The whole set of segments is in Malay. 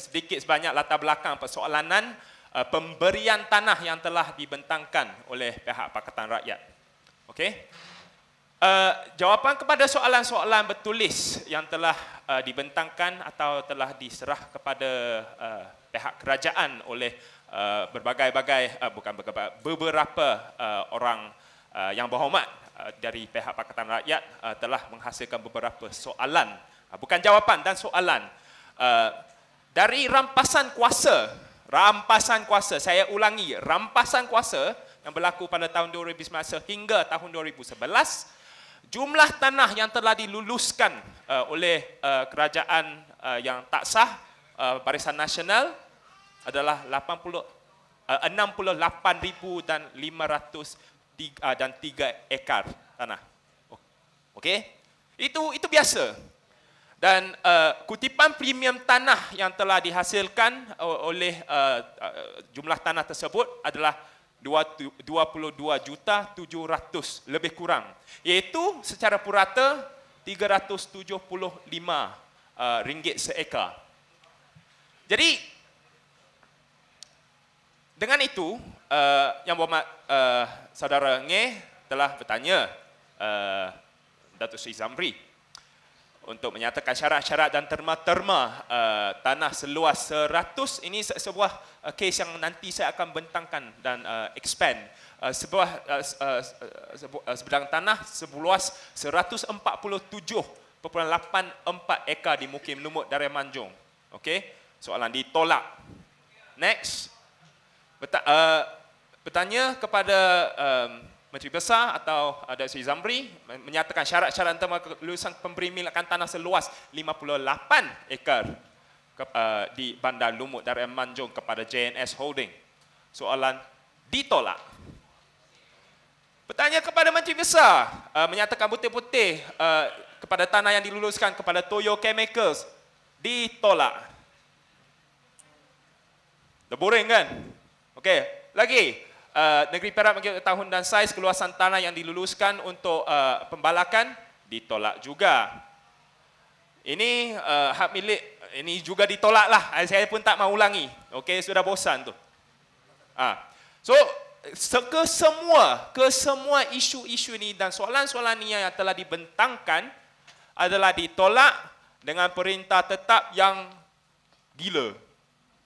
sedikit sebanyak latar belakang persoalanan uh, pemberian tanah yang telah dibentangkan oleh pihak Pakatan Rakyat. Okey. Uh, jawapan kepada soalan-soalan bertulis yang telah uh, dibentangkan atau telah diserah kepada uh, pihak kerajaan oleh uh, berbagai-bagai uh, bukan beberapa, beberapa uh, orang uh, yang berhormat dari pihak Pakatan Rakyat uh, telah menghasilkan beberapa soalan uh, bukan jawapan dan soalan uh, dari rampasan kuasa rampasan kuasa saya ulangi rampasan kuasa yang berlaku pada tahun 2019 hingga tahun 2011 jumlah tanah yang telah diluluskan uh, oleh uh, kerajaan uh, yang tak sah uh, barisan nasional adalah 80 uh, 68500 dan 500 uh, dan 3 ekar tanah okey itu itu biasa dan uh, kutipan premium tanah yang telah dihasilkan eh, oleh uh, uh, jumlah tanah tersebut adalah 22 juta 700 lebih kurang iaitu secara purata 375 uh, ringgit seekar. Jadi dengan itu uh, yang berhormat uh, saudara Nge telah bertanya uh, Datuk Sri Zamri untuk menyatakan syarat-syarat dan terma-terma uh, tanah seluas 100 ini se- sebuah uh, kes yang nanti saya akan bentangkan dan uh, expand uh, sebuah uh, uh, uh, uh, sebidang tanah seluas 147.84 ekar di Mukim Lumut Daerah Manjung. Okey. Soalan ditolak. Next. Uh, bertanya uh, kepada uh, Menteri Besar atau ada uh, Sri Zamri menyatakan syarat-syarat tentang kelulusan pemberi milikan tanah seluas 58 ekar uh, di Bandar Lumut dari Manjung kepada JNS Holding. Soalan ditolak. Bertanya kepada Menteri Besar uh, menyatakan putih-putih uh, kepada tanah yang diluluskan kepada Toyo Chemicals ditolak. Dah boring kan? Okey, lagi uh, negeri Perak mengikut tahun dan saiz keluasan tanah yang diluluskan untuk uh, pembalakan ditolak juga. Ini uh, hak milik ini juga ditolak lah. Saya pun tak mau ulangi. Okey, sudah bosan tu. Ah. So, ke semua ke semua isu-isu ini dan soalan-soalan ini yang telah dibentangkan adalah ditolak dengan perintah tetap yang gila.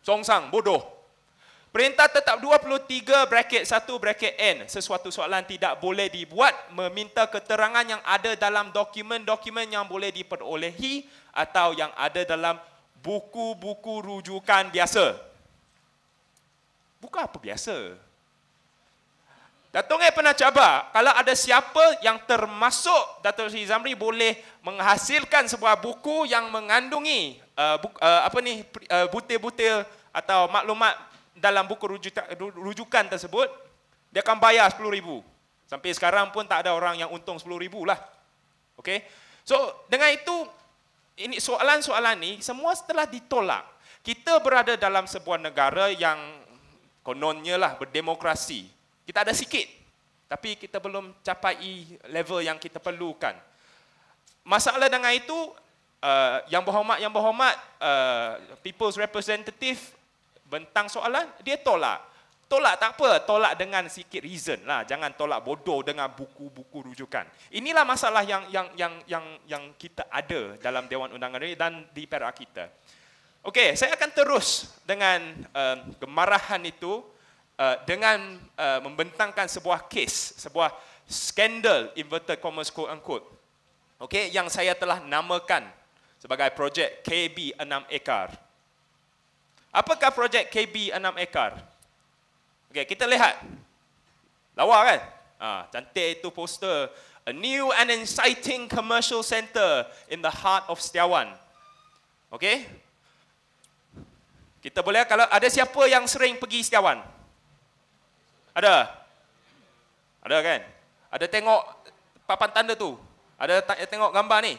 Songsang, bodoh. Perintah tetap 23 bracket 1 bracket N sesuatu soalan tidak boleh dibuat meminta keterangan yang ada dalam dokumen-dokumen yang boleh diperolehi atau yang ada dalam buku-buku rujukan biasa. Buku apa biasa? Datuk Ngai pernah cuba kalau ada siapa yang termasuk Datuk Sri Zamri boleh menghasilkan sebuah buku yang mengandungi uh, bu, uh, apa ni uh, butir-butir atau maklumat dalam buku rujukan tersebut, dia akan bayar sepuluh ribu. Sampai sekarang pun tak ada orang yang untung sepuluh ribu lah. Okay? So, dengan itu, ini soalan-soalan ni semua setelah ditolak. Kita berada dalam sebuah negara yang kononnya lah berdemokrasi. Kita ada sikit. Tapi kita belum capai level yang kita perlukan. Masalah dengan itu, uh, yang berhormat, yang berhormat, uh, People's Representative bentang soalan, dia tolak. Tolak tak apa, tolak dengan sikit reason lah. Jangan tolak bodoh dengan buku-buku rujukan. Inilah masalah yang yang yang yang yang kita ada dalam Dewan Undangan ini dan di perak kita. Okey, saya akan terus dengan uh, kemarahan itu uh, dengan uh, membentangkan sebuah kes, sebuah skandal inverted commas quote unquote. Okey, yang saya telah namakan sebagai projek KB 6 ekar. Apakah projek KB 6 ekar? Okay, kita lihat. Lawa kan? Ah, cantik itu poster. A new and exciting commercial center in the heart of Setiawan. Okay? Kita boleh kalau ada siapa yang sering pergi Setiawan? Ada? Ada kan? Ada tengok papan tanda tu? Ada tengok gambar ni?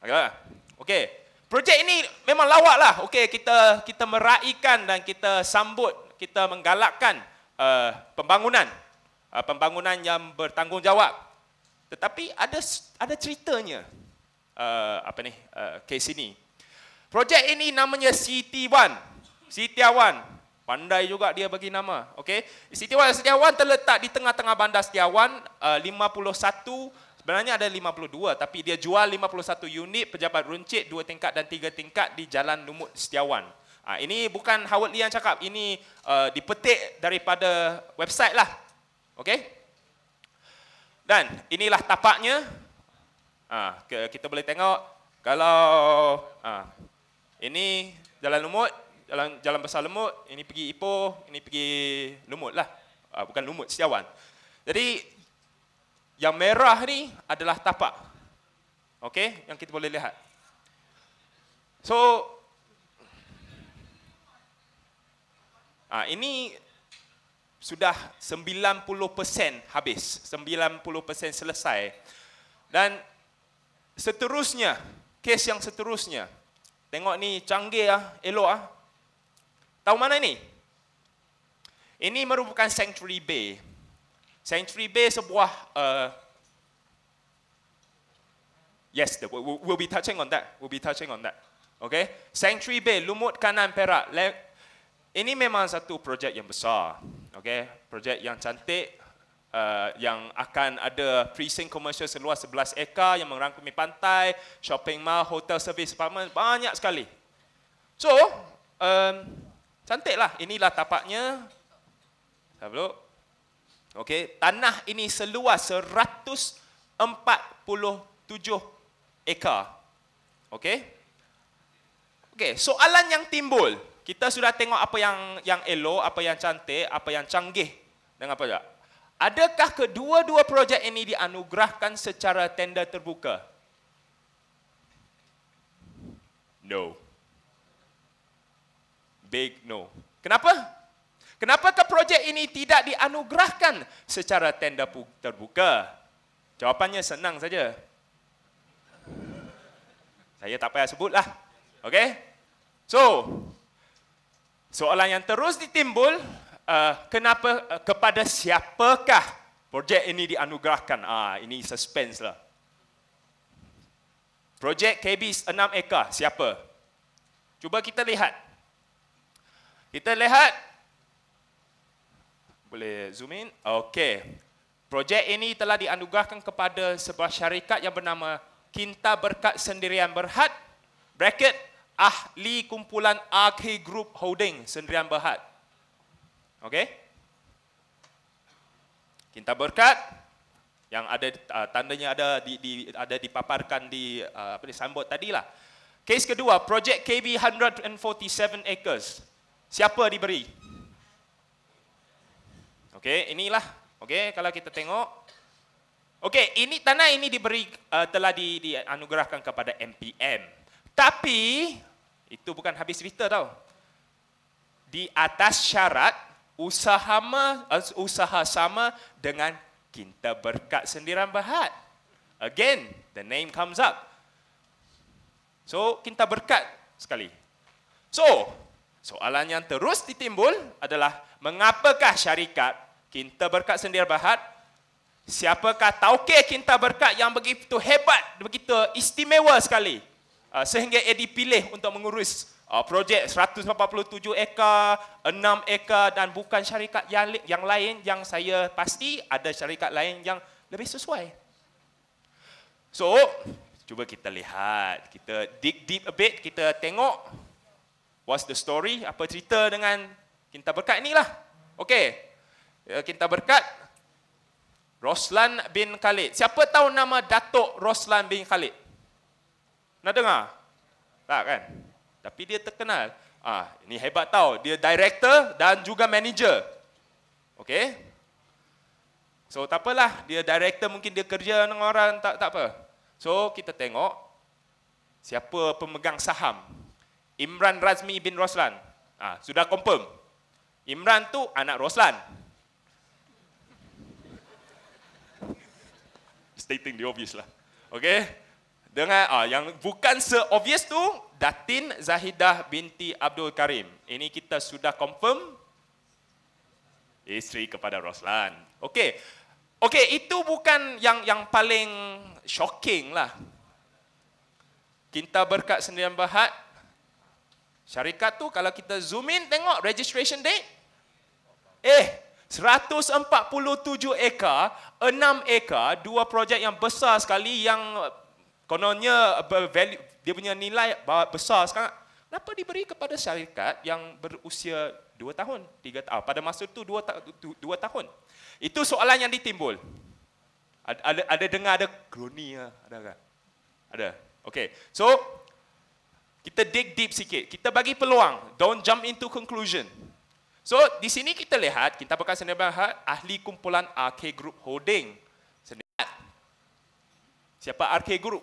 Ada. Okey. Projek ini memang lawak lah. Okay, kita kita meraihkan dan kita sambut, kita menggalakkan uh, pembangunan. Uh, pembangunan yang bertanggungjawab. Tetapi ada ada ceritanya. Uh, apa ni? Uh, kes ini. Projek ini namanya City One. City One. Pandai juga dia bagi nama. Okay, City One City One terletak di tengah-tengah bandar Setiawan uh, 51 Sebenarnya ada 52 tapi dia jual 51 unit pejabat runcit dua tingkat dan tiga tingkat di Jalan Lumut Setiawan. Ha, ini bukan Howard Lee yang cakap, ini uh, dipetik daripada website lah. Okey? Dan inilah tapaknya. ha, kita boleh tengok kalau ha, ini Jalan Lumut, Jalan Jalan Besar Lumut, ini pergi Ipoh, ini pergi Lumut lah. Ha, bukan Lumut Setiawan. Jadi yang merah ni adalah tapak. Okey, yang kita boleh lihat. So Ah ini sudah 90% habis, 90% selesai. Dan seterusnya, kes yang seterusnya. Tengok ni canggih ah, elok ah. Tahu mana ini? Ini merupakan Sanctuary Bay. Century Bay sebuah uh, Yes, we'll be touching on that. We'll be touching on that. Okay? Century Bay, Lumut Kanan Perak. Ini memang satu projek yang besar. Okay? Projek yang cantik. Uh, yang akan ada precinct commercial seluas 11 ekar yang merangkumi pantai, shopping mall, hotel service apartment, banyak sekali. So, um, cantiklah. Inilah tapaknya. Sabluk. Okey, tanah ini seluas 147 ekar. Okey. Okey, soalan yang timbul, kita sudah tengok apa yang yang elok, apa yang cantik, apa yang canggih dan apa tak? Adakah kedua-dua projek ini dianugerahkan secara tender terbuka? No. Big no. Kenapa? Kenapakah projek ini tidak dianugerahkan secara tender terbuka? Jawapannya senang saja. Saya tak payah lah, okay? So, soalan yang terus ditimbul, uh, kenapa uh, kepada siapakah projek ini dianugerahkan? Ah, ini suspense lah. Projek KB 6 ekar, siapa? Cuba kita lihat. Kita lihat boleh zoom in. Okey. Projek ini telah dianugerahkan kepada sebuah syarikat yang bernama Kinta Berkat Sendirian Berhad bracket Ahli Kumpulan AK Group Holding Sendirian Berhad. Okey. Kinta Berkat yang ada uh, tandanya ada di, di ada dipaparkan di uh, apa ni sambut tadilah. Kes kedua, projek KB 147 acres. Siapa diberi? Okey, inilah. Okey, kalau kita tengok. Okey, ini tanah ini diberi uh, telah di, dianugerahkan kepada MPM. Tapi itu bukan habis cerita tau. Di atas syarat usaha eh, usaha sama dengan kita berkat sendirian berhad. Again, the name comes up. So, kita berkat sekali. So, soalan yang terus ditimbul adalah mengapakah syarikat kita berkat sendiri bahat. Siapakah tauke kita berkat yang begitu hebat, begitu istimewa sekali. Ah, sehingga ia dipilih untuk mengurus ah, projek 187 ekar, 6 ekar dan bukan syarikat yang lain yang saya pasti ada syarikat lain yang lebih sesuai. So, cuba kita lihat, kita dig deep a bit, kita tengok what's the story, apa cerita dengan kita berkat lah. Okay, Ya, kita berkat Roslan bin Khalid. Siapa tahu nama Datuk Roslan bin Khalid? Nak dengar? Tak kan? Tapi dia terkenal. Ah, ini hebat tahu. Dia director dan juga manager. Okey. So tak apalah, dia director mungkin dia kerja dengan orang tak tak apa. So kita tengok siapa pemegang saham. Imran Razmi bin Roslan. Ah, sudah confirm. Imran tu anak Roslan. stating the obvious lah. Okay? Dengan ah, yang bukan se-obvious tu, Datin Zahidah binti Abdul Karim. Ini kita sudah confirm. Isteri kepada Roslan. Okay. Okay, itu bukan yang yang paling shocking lah. Kita berkat sendirian bahat. Syarikat tu kalau kita zoom in, tengok registration date. Eh, 147 ekar, 6 ekar, dua projek yang besar sekali yang kononnya value, dia punya nilai besar sekarang. Kenapa diberi kepada syarikat yang berusia 2 tahun, 3 tahun, ah, pada masa itu 2, tahun. Itu soalan yang ditimbul. Ada, ada, ada dengar ada kroni ya, ah, ada tak? Ada. Okay. So, kita dig deep sikit. Kita bagi peluang. Don't jump into conclusion. So di sini kita lihat kita bukan sendiri berhad ahli kumpulan RK Group Holding. Sendiri. Siapa RK Group?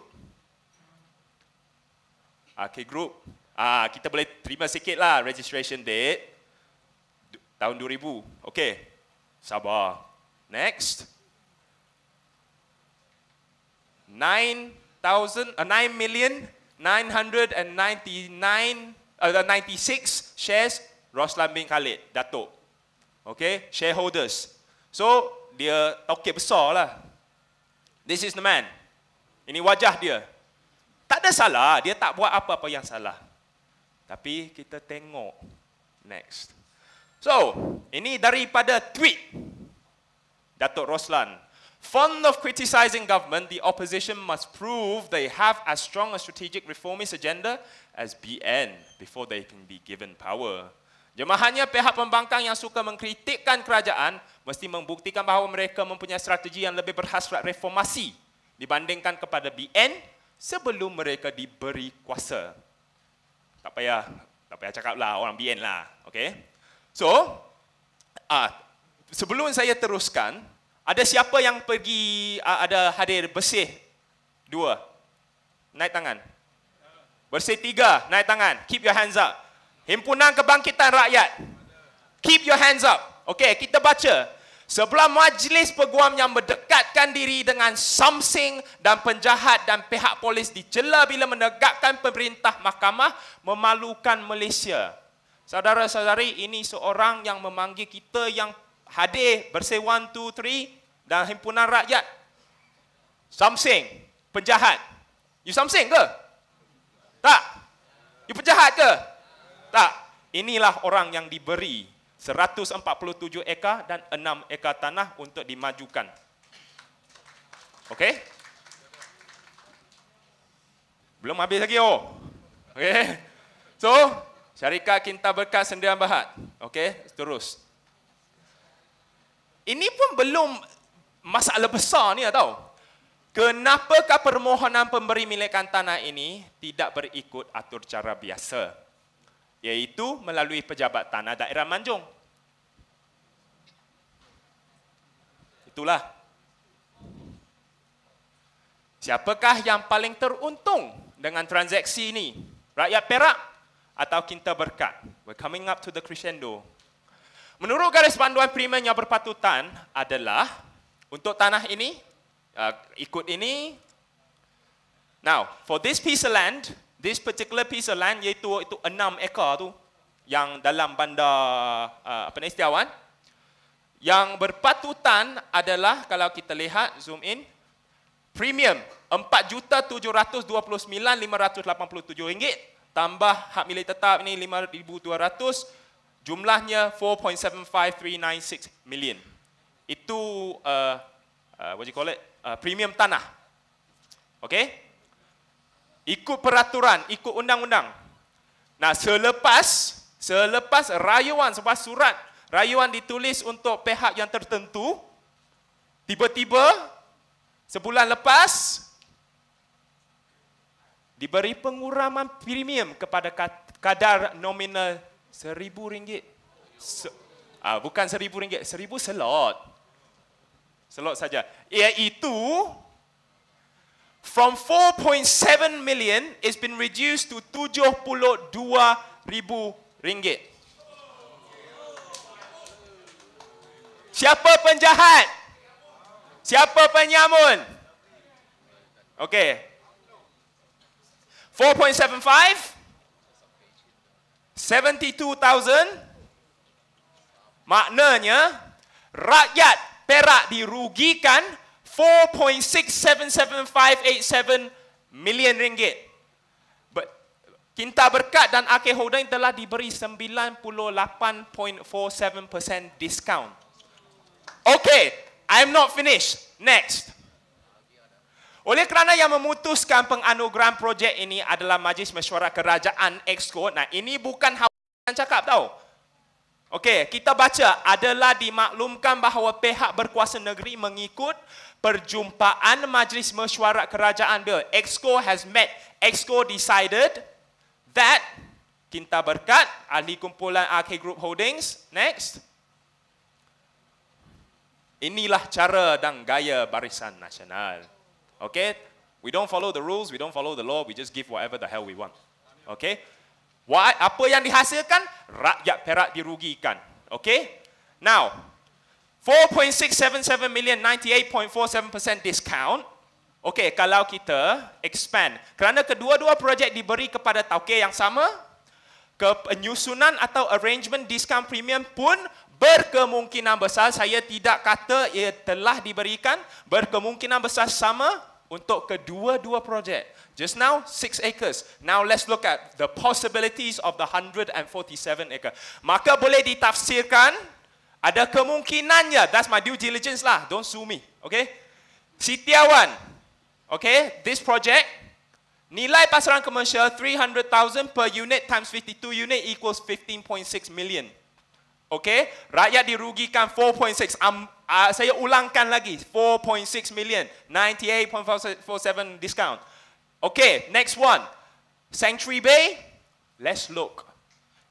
RK Group. Ah kita boleh terima sikit lah registration date tahun 2000. Okey. Sabar. Next. 9,000, uh, 9 million 999 uh, 96 shares Roslan bin Khalid, Datuk. Okay, shareholders. So, dia tokek besar lah. This is the man. Ini wajah dia. Tak ada salah, dia tak buat apa-apa yang salah. Tapi kita tengok next. So, ini daripada tweet Datuk Roslan. Fond of criticizing government, the opposition must prove they have as strong a strategic reformist agenda as BN before they can be given power. Jemaahnya pihak pembangkang yang suka mengkritikkan kerajaan mesti membuktikan bahawa mereka mempunyai strategi yang lebih berhasrat reformasi dibandingkan kepada BN sebelum mereka diberi kuasa. Tak payah, tak payah cakaplah orang BN lah. Okay. So, uh, sebelum saya teruskan, ada siapa yang pergi uh, ada hadir bersih? Dua. Naik tangan. Bersih tiga, naik tangan. Keep your hands up. Himpunan Kebangkitan Rakyat. Keep your hands up. Okay, kita baca. Sebelah majlis peguam yang mendekatkan diri dengan samsing dan penjahat dan pihak polis dicela bila menegakkan pemerintah mahkamah memalukan Malaysia. Saudara-saudari, ini seorang yang memanggil kita yang hadir bersewan 2, 3 dan himpunan rakyat. Samsing, penjahat. You samsing ke? Tak? You penjahat ke? Tak, inilah orang yang diberi 147 ekar dan 6 ekar tanah untuk dimajukan. Okey? Belum habis lagi oh. Okey. So, Syarikat Kinta Berkat Sendirian Bahat. Okey, terus. Ini pun belum masalah besar ni tahu. Kenapakah permohonan pemberi milikan tanah ini tidak berikut atur cara biasa? iaitu melalui pejabat tanah daerah Manjung. Itulah. Siapakah yang paling teruntung dengan transaksi ini? Rakyat Perak atau kita Berkat? We're coming up to the crescendo. Menurut garis panduan primen yang berpatutan adalah untuk tanah ini, uh, ikut ini. Now, for this piece of land, this particular piece of land iaitu itu 6 ekar tu yang dalam bandar uh, apa ni Setiawan yang berpatutan adalah kalau kita lihat zoom in premium juta 4,729,587 ringgit tambah hak milik tetap ni 5,200 jumlahnya 4.75396 million itu uh, uh, what you call it uh, premium tanah okay ikut peraturan, ikut undang-undang. Nah, selepas selepas rayuan selepas surat rayuan ditulis untuk pihak yang tertentu, tiba-tiba sebulan lepas diberi pengurangan premium kepada kadar nominal seribu ringgit. Se, ah, bukan seribu ringgit, seribu selot, selot saja. Iaitu from 4.7 million it's been reduced to ribu ringgit Siapa penjahat? Siapa penyamun? Okay. 4.75 72,000 Maknanya rakyat Perak dirugikan 4.677587 million ringgit. Kinta Berkat dan Akhir Holding telah diberi 98.47% discount. Okay, I'm not finished. Next. Oleh kerana yang memutuskan penganugerahan projek ini adalah Majlis Mesyuarat Kerajaan Exco. Nah, ini bukan hal yang cakap tau. Okey, kita baca adalah dimaklumkan bahawa pihak berkuasa negeri mengikut perjumpaan majlis mesyuarat kerajaan dia. Exco has met. Exco decided that kita Berkat, ahli kumpulan AK Group Holdings. Next. Inilah cara dan gaya barisan nasional. Okay. We don't follow the rules, we don't follow the law, we just give whatever the hell we want. Okay. What, apa yang dihasilkan? Rakyat Perak dirugikan. Okay. Now, 4.677 million 98.47% discount. Okey, kalau kita expand. Kerana kedua-dua projek diberi kepada tauke yang sama, ke penyusunan atau arrangement discount premium pun berkemungkinan besar, saya tidak kata ia telah diberikan, berkemungkinan besar sama untuk kedua-dua projek. Just now, 6 acres. Now let's look at the possibilities of the 147 acre. Maka boleh ditafsirkan, ada kemungkinannya, that's my due diligence lah, don't sue me. Okay? Sitiawan, okay, this project, nilai pasaran komersial 300,000 per unit times 52 unit equals 15.6 million. Okay? Rakyat dirugikan 4.6, um, uh, saya ulangkan lagi, 4.6 million, 98.47 discount. Okay, next one. Sanctuary Bay, let's look.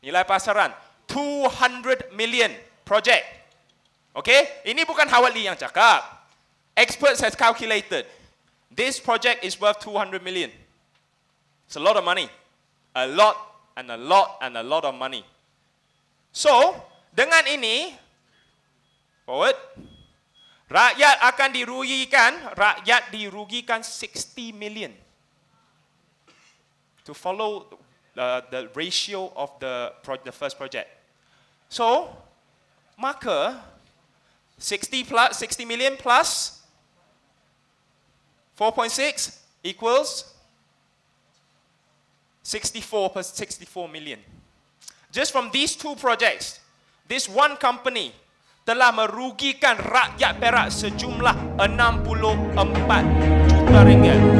Nilai pasaran, 200 million. million project. Okay, ini bukan Howard Lee yang cakap. Experts has calculated this project is worth 200 million. It's a lot of money. A lot and a lot and a lot of money. So, dengan ini, forward, rakyat akan dirugikan, rakyat dirugikan 60 million. To follow the uh, the ratio of the, pro- the first project. So, Maka 60 plus 60 million plus 4.6 equals 64 plus 64 million. Just from these two projects, this one company telah merugikan rakyat Perak sejumlah 64 juta ringgit.